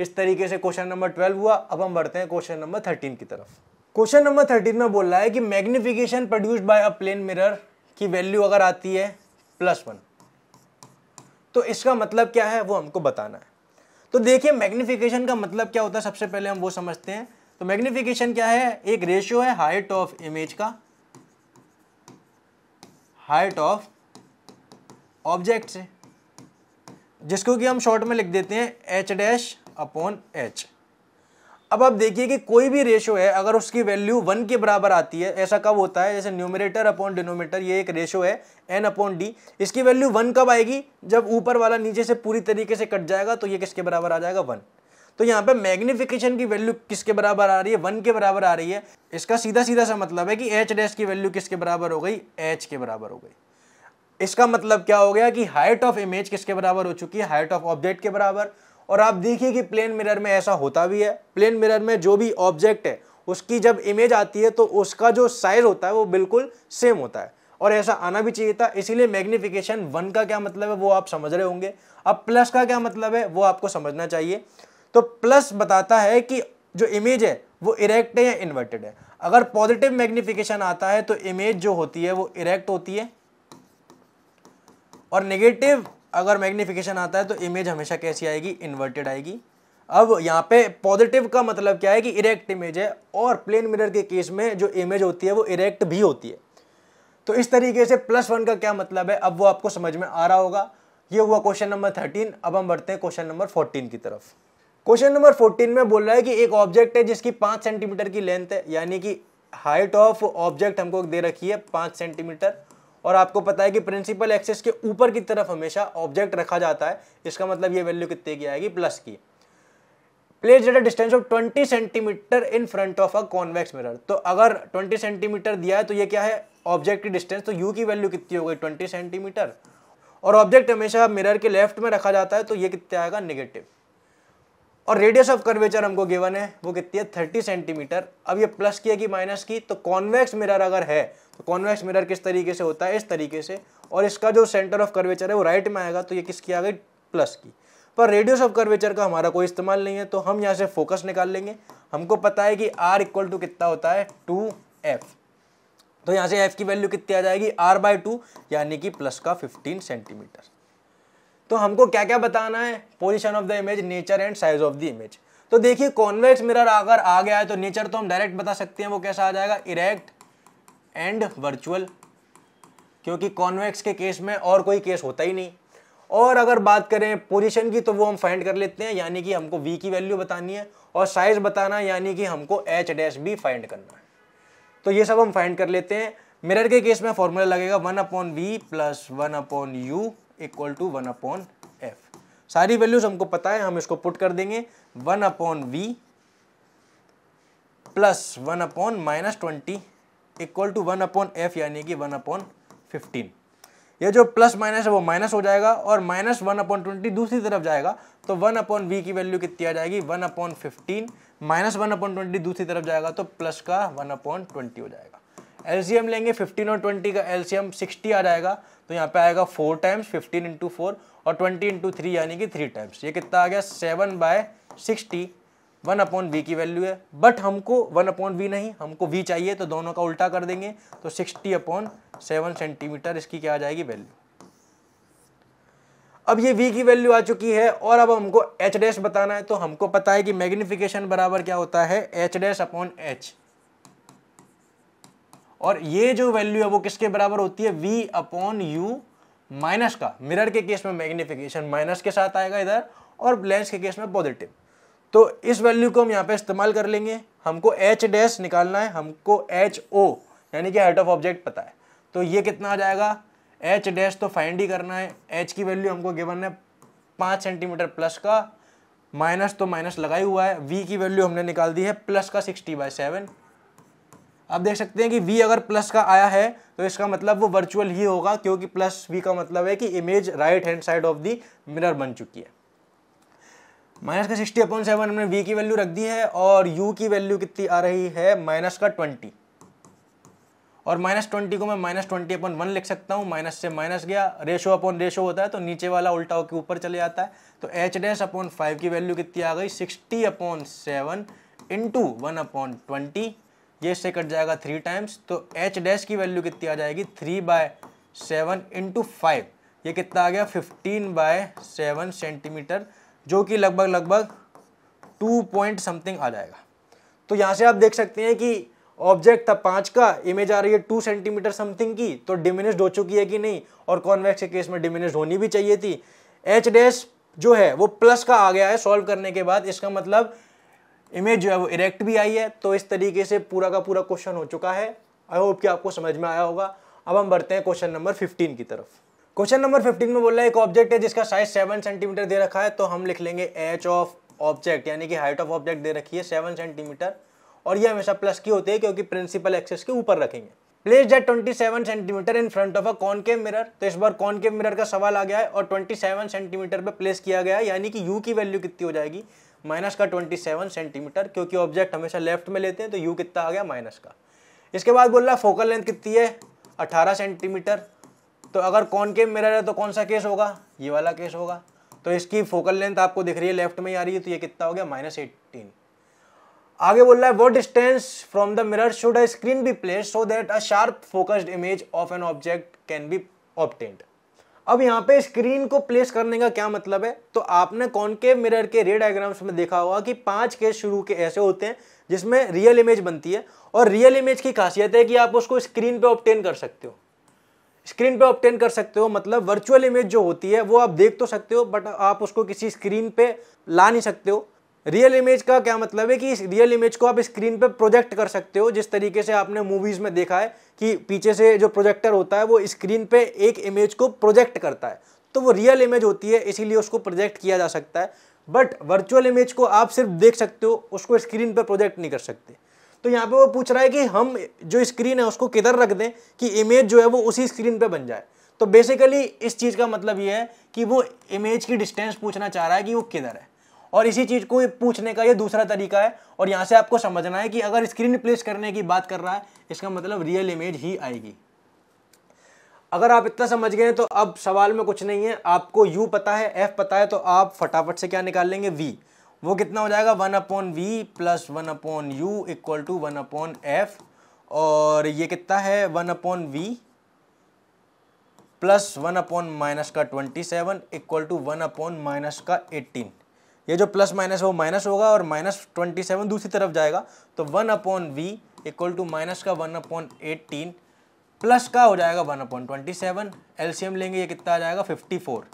इस तरीके से क्वेश्चन नंबर ट्वेल्व हुआ अब हम बढ़ते हैं क्वेश्चन नंबर थर्टीन की तरफ क्वेश्चन नंबर थर्टीन में बोल रहा है कि magnification produced by a plane mirror की वैल्यू अगर आती है प्लस वन तो इसका मतलब क्या है वो हमको बताना है तो देखिए मैग्निफिकेशन का मतलब क्या होता है सबसे पहले हम वो समझते हैं तो मैग्निफिकेशन क्या है एक रेशियो है हाइट ऑफ इमेज का हाइट ऑफ ऑब्जेक्ट से जिसको कि हम शॉर्ट में लिख देते हैं एच डैश अपॉन एच अब आप देखिए कि कोई भी रेशो है अगर उसकी वैल्यू वन के बराबर आती है ऐसा कब होता है जैसे न्यूमिनेटर अपॉन डिनोमीटर ये एक रेशो है एन अपॉन डी इसकी वैल्यू वन कब आएगी जब ऊपर वाला नीचे से पूरी तरीके से कट जाएगा तो ये किसके बराबर आ जाएगा वन तो यहाँ पे मैग्निफिकेशन की वैल्यू किसके बराबर आ रही है वन के बराबर आ रही है इसका सीधा सीधा सा मतलब है कि एच डैश की वैल्यू किसके बराबर हो गई एच के बराबर हो गई इसका मतलब क्या हो गया कि हाइट ऑफ इमेज किसके बराबर हो चुकी है हाइट ऑफ ऑब्जेक्ट के बराबर और आप देखिए कि प्लेन मिरर में ऐसा होता भी है प्लेन मिरर में जो भी ऑब्जेक्ट है उसकी जब इमेज आती है तो उसका जो साइज होता है वो बिल्कुल सेम होता है और ऐसा आना भी चाहिए था इसीलिए मैग्निफिकेशन वन का क्या मतलब है वो आप समझ रहे होंगे अब प्लस का क्या मतलब है वो आपको समझना चाहिए तो प्लस बताता है कि जो इमेज है वो इरेक्ट है या इन्वर्टेड है अगर पॉजिटिव मैग्निफिकेशन आता है तो इमेज जो होती है वो इरेक्ट होती है और नेगेटिव अगर मैग्निफिकेशन आता है तो इमेज हमेशा कैसी आएगी इन्वर्टेड आएगी अब यहाँ पे पॉजिटिव का मतलब क्या है कि इरेक्ट इमेज है और प्लेन मिरर के केस में जो इमेज होती है वो इरेक्ट भी होती है तो इस तरीके से प्लस वन का क्या मतलब है अब वो आपको समझ में आ रहा होगा ये हुआ क्वेश्चन नंबर थर्टीन अब हम बढ़ते हैं क्वेश्चन नंबर फोर्टीन की तरफ क्वेश्चन नंबर फोर्टीन में बोल रहा है कि एक ऑब्जेक्ट है जिसकी पाँच सेंटीमीटर की लेंथ है यानी कि हाइट ऑफ ऑब्जेक्ट हमको दे रखी है पाँच सेंटीमीटर और आपको पता है कि प्रिंसिपल एक्सेस के ऊपर की तरफ हमेशा ऑब्जेक्ट रखा जाता है इसका मतलब ये वैल्यू कितने की आएगी प्लस की placed at distance of 20 centimetre in front of a convex mirror तो अगर 20 सेंटीमीटर दिया है तो ये क्या है ऑब्जेक्ट की डिस्टेंस तो यू की वैल्यू कितनी हो गई ट्वेंटी सेंटीमीटर और ऑब्जेक्ट हमेशा मिरर के लेफ्ट में रखा जाता है तो ये कितने आएगा निगेटिव और रेडियस ऑफ कर्वेचर हमको गिवन है वो कितनी है थर्टी सेंटीमीटर अब ये प्लस की है कि माइनस की तो कॉन्वेक्स मिरर अगर है कॉन्वेक्स तो मिरर किस तरीके से होता है इस तरीके से और इसका जो सेंटर ऑफ कर्वेचर है वो राइट में आएगा तो ये किसकी आ गई प्लस की पर रेडियस ऑफ कर्वेचर का हमारा कोई इस्तेमाल नहीं है तो हम यहाँ से फोकस निकाल लेंगे हमको पता है कि आर इक्वल टू कितना होता है टू एफ तो यहाँ से एफ की वैल्यू कितनी आ जाएगी आर बाई टू यानी कि प्लस का फिफ्टीन सेंटीमीटर तो हमको क्या क्या बताना है position of the image nature and size of the image तो देखिए कॉन्वेक्स मिरर अगर आ गया है तो नेचर तो हम डायरेक्ट बता सकते हैं वो कैसा आ जाएगा इरेक्ट एंड वर्चुअल क्योंकि कॉन्वेक्स के केस में और कोई केस होता ही नहीं और अगर बात करें पोजीशन की तो वो हम फाइंड कर लेते हैं यानी कि हमको वी की वैल्यू बतानी है और साइज बताना है यानी कि हमको एच डैश भी फाइंड करना है तो ये सब हम फाइंड कर लेते हैं मिरर के केस में फॉर्मूला लगेगा one upon we plus one upon you equal to one upon f सारी वैल्यूज हमको पता है हम इसको पुट कर देंगे one upon we plus one upon minus twenty equal to one upon f यानी कि वन अपॉन फिफ्टीन ये जो प्लस माइनस है वो माइनस हो जाएगा और माइनस वन अपॉन ट्वेंटी दूसरी तरफ जाएगा तो वन अपॉन वी की वैल्यू कितनी आ जाएगी one upon fifteen minus one upon twenty दूसरी तरफ जाएगा तो प्लस का वन अपॉन ट्वेंटी हो जाएगा एलसीएम लेंगे फिफ्टीन और ट्वेंटी का एलसीएम सिक्सटी आ जाएगा तो यहाँ पे आएगा four times fifteen into four और ट्वेंटी इंटू थ्री यानी कि थ्री टाइम्स ये कितना आ गया seven by sixty one upon we की वैल्यू है बट हमको वन अपॉन वी नहीं हमको वी चाहिए तो दोनों का उल्टा कर देंगे तो सिक्सटी अपॉन सेवन सेंटीमीटर इसकी क्या आ जाएगी वैल्यू अब ये वी की वैल्यू आ चुकी है और अब हमको एच डैश बताना है तो हमको पता है कि मैग्निफिकेशन बराबर क्या होता है एच डैश अपॉन एच और ये जो वैल्यू है वो किसके बराबर होती है वी अपॉन यू माइनस का मिरर के केस में मैग्निफिकेशन माइनस के साथ आएगा इधर और लेंस के केस में पॉजिटिव तो इस वैल्यू को हम यहाँ पे इस्तेमाल कर लेंगे हमको एच डैश निकालना है हमको एच ओ यानी कि हाइट ऑफ ऑब्जेक्ट पता है तो ये कितना आ जाएगा एच डैश तो फाइंड ही करना है एच की वैल्यू हमको गिवन है पाँच सेंटीमीटर प्लस का माइनस तो माइनस लगाई हुआ है वी की वैल्यू हमने निकाल दी है प्लस का सिक्सटी बाई सेवन आप देख सकते हैं कि वी अगर प्लस का आया है तो इसका मतलब वो वर्चुअल ही होगा क्योंकि प्लस वी का मतलब है कि image right hand side of the mirror बन चुकी है माइनस का सिक्सटी अपॉन सेवन हमने वी की वैल्यू रख दी है और यू की वैल्यू कितनी आ रही है माइनस का ट्वेंटी और माइनस ट्वेंटी को मैं माइनस ट्वेंटी अपॉन वन लिख सकता हूँ माइनस से माइनस गया रेशो अपॉन रेशो होता है तो नीचे वाला उल्टा होकर ऊपर चले जाता है तो एच डैस अपॉन फाइव की वैल्यू कितनी आ गई sixty upon seven into one upon twenty ये से कट जाएगा थ्री टाइम्स तो एच डैस की वैल्यू कितनी आ जाएगी three by seven into five ये कितना आ गया फिफ्टीन बाय सेवन सेंटीमीटर जो कि लगभग लगभग टू पॉइंट समथिंग आ जाएगा तो यहाँ से आप देख सकते हैं कि ऑब्जेक्ट था पाँच का इमेज आ रही है टू सेंटीमीटर समथिंग की तो डिमिनिस्ड हो चुकी है कि नहीं और कॉन्वेक्स के केस में डिमिनिस्ड होनी भी चाहिए थी एच डैश जो है वो प्लस का आ गया है सॉल्व करने के बाद इसका मतलब इमेज जो है वो इरेक्ट भी आई है तो इस तरीके से पूरा का पूरा क्वेश्चन हो चुका है आई होप कि आपको समझ में आया होगा अब हम बढ़ते हैं क्वेश्चन नंबर फिफ्टीन की तरफ क्वेश्चन नंबर फिफ्टीन में बोल रहा है एक ऑब्जेक्ट है जिसका साइज सेवन सेंटीमीटर दे रखा है तो हम लिख लेंगे एच ऑफ ऑब्जेक्ट यानी कि हाइट ऑफ ऑब्जेक्ट दे रखी है सेवन सेंटीमीटर और ये हमेशा प्लस की होती है क्योंकि प्रिंसिपल एक्सेस के ऊपर रखेंगे placed at twenty seven centimetre in front of a concave mirror तो इस बार कॉनकेव मिरर का सवाल आ गया है और ट्वेंटी सेवन सेंटीमीटर पर प्लेस किया गया है यानी कि यू की वैल्यू कितनी हो जाएगी माइनस का ट्वेंटी सेवन सेंटीमीटर क्योंकि ऑब्जेक्ट हमेशा लेफ्ट में लेते हैं तो यू कितना आ गया माइनस का इसके बाद बोल रहा है फोकल लेंथ कितनी है अठारह सेंटीमीटर तो अगर कॉनकेव मिरर है तो कौन सा केस होगा ये वाला केस होगा तो इसकी फोकल लेंथ आपको दिख रही है लेफ्ट में ही आ रही है तो ये कितना हो गया माइनस एटीन आगे बोल रहा है what distance from the mirror should a screen be place so that a sharp focused image of an object can be obtained अब यहाँ पे स्क्रीन को प्लेस करने का क्या मतलब है तो आपने कॉनकेव मिरर के रे डायग्राम्स में देखा होगा कि पांच केस शुरू के ऐसे होते हैं जिसमें रियल इमेज बनती है और रियल इमेज की खासियत है कि आप उसको स्क्रीन पे ऑप्टेन कर सकते हो स्क्रीन पे ऑप्टेन कर सकते हो मतलब वर्चुअल इमेज जो होती है वो आप देख तो सकते हो बट आप उसको किसी स्क्रीन पे ला नहीं सकते हो रियल इमेज का क्या मतलब है कि इस रियल इमेज को आप स्क्रीन पे प्रोजेक्ट कर सकते हो जिस तरीके से आपने मूवीज़ में देखा है कि पीछे से जो प्रोजेक्टर होता है वो स्क्रीन पे एक इमेज को प्रोजेक्ट करता है तो वो रियल इमेज होती है इसीलिए उसको प्रोजेक्ट किया जा सकता है बट वर्चुअल इमेज को आप सिर्फ देख सकते हो उसको स्क्रीन पर प्रोजेक्ट नहीं कर सकते तो यहाँ पे वो पूछ रहा है कि हम जो स्क्रीन है उसको किधर रख दें कि इमेज जो है वो उसी स्क्रीन पे बन जाए तो बेसिकली इस चीज़ का मतलब ये है कि वो इमेज की डिस्टेंस पूछना चाह रहा है कि वो किधर है और इसी चीज़ को पूछने का ये दूसरा तरीका है और यहाँ से आपको समझना है कि अगर स्क्रीन प्लेस करने की बात कर रहा है इसका मतलब रियल इमेज ही आएगी अगर आप इतना समझ गए तो अब सवाल में कुछ नहीं है आपको यू पता है एफ पता है तो आप फटाफट से क्या निकाल लेंगे वी वो कितना हो जाएगा one upon we plus one upon you equal to one upon f और ये कितना है one upon we plus one upon minus का twenty seven equal to one upon minus का एट्टीन ये जो प्लस माइनस है वो माइनस होगा और माइनस ट्वेंटी सेवन दूसरी तरफ जाएगा तो one upon v equal to minus का वन अपॉन एट्टीन प्लस का हो जाएगा one upon twenty seven LCM लेंगे ये कितना आ जाएगा फिफ्टी फोर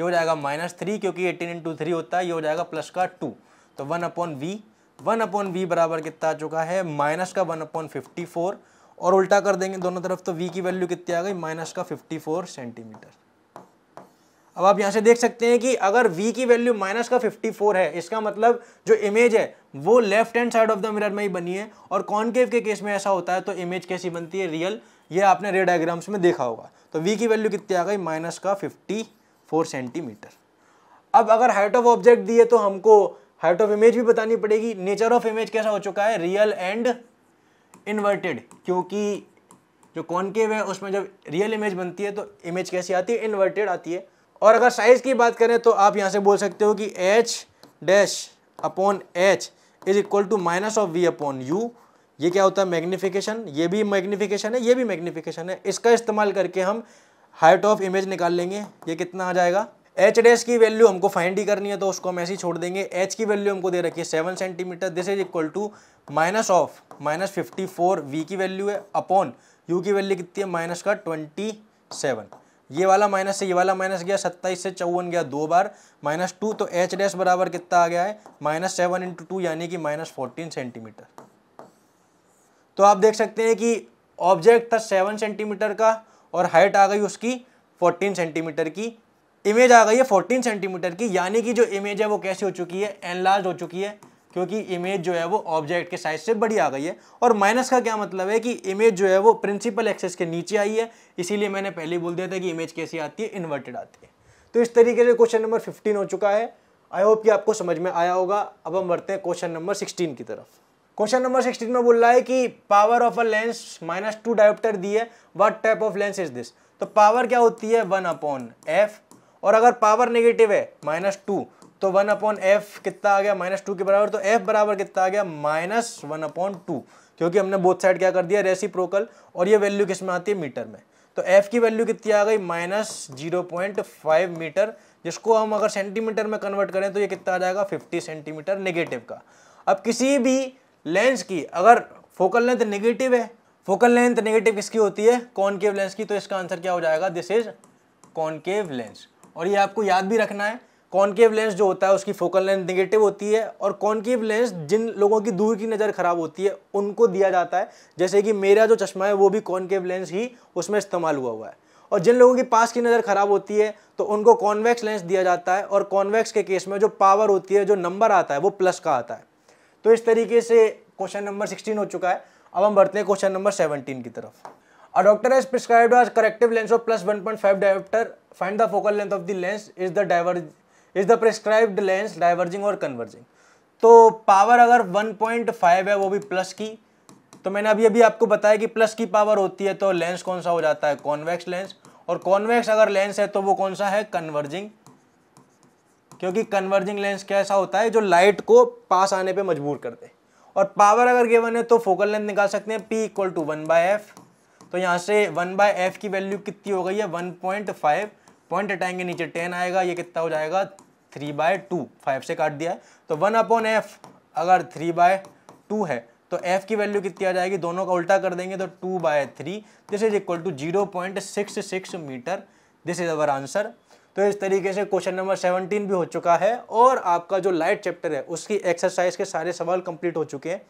ये हो जाएगा माइनस थ्री क्योंकि एटीन इंटू थ्री होता है ये हो जाएगा प्लस का टू तो one upon we one upon v बराबर कितना आ चुका है माइनस का वन अपॉन फिफ्टी फोर और उल्टा कर देंगे दोनों तरफ तो वी की वैल्यू कितनी आ गई माइनस का फिफ्टी फोर सेंटीमीटर अब आप यहाँ से देख सकते हैं कि अगर v की वैल्यू माइनस का 54 है इसका मतलब जो इमेज है वो left hand side of the mirror में ही बनी है और कॉनकेव के केस में ऐसा होता है तो इमेज कैसी बनती है रियल ये आपने रे डायग्राम्स में देखा होगा तो v की वैल्यू कितनी आ गई माइनस का फिफ्टी फोर सेंटीमीटर अब अगर हाइट ऑफ ऑब्जेक्ट दिए तो हमको हाइट ऑफ इमेज भी बतानी पड़ेगी नेचर ऑफ इमेज कैसा हो चुका है रियल एंड इन्वर्टेड क्योंकि जो कॉनकेव है उसमें जब रियल इमेज बनती है तो इमेज कैसी आती है इन्वर्टेड आती है और अगर साइज़ की बात करें तो आप यहाँ से बोल सकते हो कि h dash upon h is equal to minus of v upon u ये क्या होता है मैग्नीफिकेशन ये भी मैग्नीफिकेशन है ये भी मैग्निफिकेशन है इसका इस्तेमाल करके हम हाइट ऑफ इमेज निकाल लेंगे ये कितना आ जाएगा एच डैश की वैल्यू हमको फाइंड ही करनी है तो उसको हम ऐसे ही छोड़ देंगे एच की वैल्यू हमको दे रखी है seven centimetre this is equal to minus of minus fifty four v की वैल्यू है अपॉन यू की वैल्यू कितनी है माइनस का ट्वेंटी सेवन ये वाला माइनस से ये वाला माइनस गया सत्ताईस से चौवन गया दो बार माइनस टू तो एच डैश बराबर कितना आ गया है माइनस सेवन इंटू टू यानी कि माइनस फोर्टीन सेंटीमीटर तो आप देख सकते हैं कि ऑब्जेक्ट था सेवन सेंटीमीटर का और हाइट आ गई उसकी फोर्टीन सेंटीमीटर की इमेज आ गई है फोर्टीन सेंटीमीटर की यानी कि जो इमेज है वो कैसी हो चुकी है एनलार्ज हो चुकी है क्योंकि इमेज जो है वो ऑब्जेक्ट के साइज से बड़ी आ गई है और माइनस का क्या मतलब है कि इमेज जो है वो प्रिंसिपल एक्सेस के नीचे आई है इसीलिए मैंने पहले बोल दिया था कि इमेज कैसी आती है इन्वर्टेड आती है तो इस तरीके से क्वेश्चन नंबर फिफ्टीन हो चुका है आई होप कि आपको समझ में आया होगा अब हम बढ़ते हैं क्वेश्चन नंबर सिक्सटीन की तरफ क्वेश्चन नंबर सिक्सटीन में बोल रहा है कि power of a lens minus two dioptre दी है what type of lens is this तो पावर क्या होती है वन अपॉन एफ और अगर पावर नेगेटिव है माइनस टू तो वन अपॉन एफ कितना आ गया माइनस टू के बराबर तो एफ बराबर कितना आ गया माइनस वन अपॉन टू क्योंकि हमने बोथ साइड क्या कर दिया रेसी प्रोकल और ये वैल्यू किस में आती है मीटर में तो एफ की वैल्यू कितनी आ गई minus zero point five metre जिसको हम अगर सेंटीमीटर में कन्वर्ट करें तो ये कितना आ जाएगा फिफ्टी सेंटीमीटर नेगेटिव का अब किसी भी लेंस की अगर फोकल लेंथ नेगेटिव है फोकल लेंथ नेगेटिव किसकी होती है कॉनकेव लेंस की तो इसका आंसर क्या हो जाएगा दिस इज कॉनकेव लेंस और ये आपको याद भी रखना है कॉनकेव लेंस जो होता है उसकी फोकल लेंथ नेगेटिव होती है और कॉनकेव लेंस जिन लोगों की दूर की नज़र खराब होती है उनको दिया जाता है जैसे कि मेरा जो चश्मा है वो भी कॉनकेव लेंस ही उसमें इस्तेमाल हुआ हुआ है और जिन लोगों की पास की नज़र खराब होती है तो उनको कॉन्वेक्स लेंस दिया जाता है और कॉन्वेक्स के केस में जो पावर होती है जो नंबर आता है वो प्लस का आता है तो इस तरीके से क्वेश्चन नंबर सिक्सटीन हो चुका है अब हम बढ़ते हैं क्वेश्चन नंबर सेवनटीन की तरफ has prescribed a corrective lens of plus one point five diopter. Find the focal length of the lens is the diver is the prescribed lens diverging और कन्वर्जिंग तो पावर अगर 1.5 है वो भी plus की तो मैंने अभी अभी आपको बताया कि प्लस की पावर होती है तो लेंस कौन सा हो जाता है कॉन्वेक्स लेंस और कॉन्वेक्स अगर लेंस है तो वो कौन सा है कन्वर्जिंग क्योंकि कन्वर्जिंग लेंस कैसा होता है जो लाइट को पास आने पे मजबूर कर दे और पावर अगर गिवन है तो फोकल लेंथ निकाल सकते हैं p equal to one by f तो यहाँ से वन बाय एफ की वैल्यू कितनी हो गई है वन पॉइंट फाइव पॉइंट हटाएंगे नीचे टेन आएगा ये कितना हो जाएगा थ्री बाय टू फाइव से काट दिया तो वन अपॉन एफ अगर थ्री बाय टू है तो f की वैल्यू कितनी आ जाएगी दोनों का उल्टा कर देंगे तो two by three this is equal to zero point six six metre this is our answer तो इस तरीके से क्वेश्चन नंबर सेवनटीन भी हो चुका है और आपका जो लाइट चैप्टर है उसकी एक्सरसाइज के सारे सवाल कंप्लीट हो चुके हैं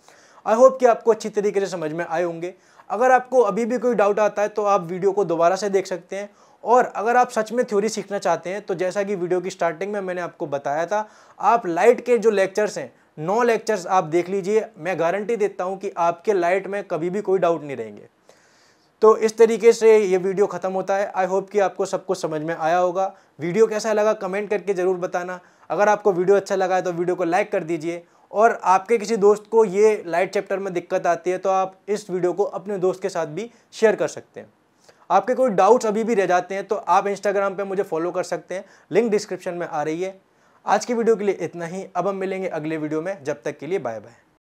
आई होप कि आपको अच्छी तरीके से समझ में आए होंगे अगर आपको अभी भी कोई डाउट आता है तो आप वीडियो को दोबारा से देख सकते हैं और अगर आप सच में थ्योरी सीखना चाहते हैं तो जैसा कि वीडियो की स्टार्टिंग में मैंने आपको बताया था आप लाइट के जो लेक्चर्स हैं नौ लेक्चर्स आप देख लीजिए मैं गारंटी देता हूँ कि आपके लाइट में कभी भी कोई डाउट नहीं रहेंगे तो इस तरीके से ये वीडियो ख़त्म होता है आई होप कि आपको सब कुछ समझ में आया होगा वीडियो कैसा लगा कमेंट करके ज़रूर बताना अगर आपको वीडियो अच्छा लगा है तो वीडियो को लाइक कर दीजिए और आपके किसी दोस्त को ये लाइट चैप्टर में दिक्कत आती है तो आप इस वीडियो को अपने दोस्त के साथ भी शेयर कर सकते हैं आपके कोई डाउट्स अभी भी रह जाते हैं तो आप इंस्टाग्राम पे मुझे फॉलो कर सकते हैं लिंक डिस्क्रिप्शन में आ रही है आज की वीडियो के लिए इतना ही अब हम मिलेंगे अगले वीडियो में जब तक के लिए बाय बाय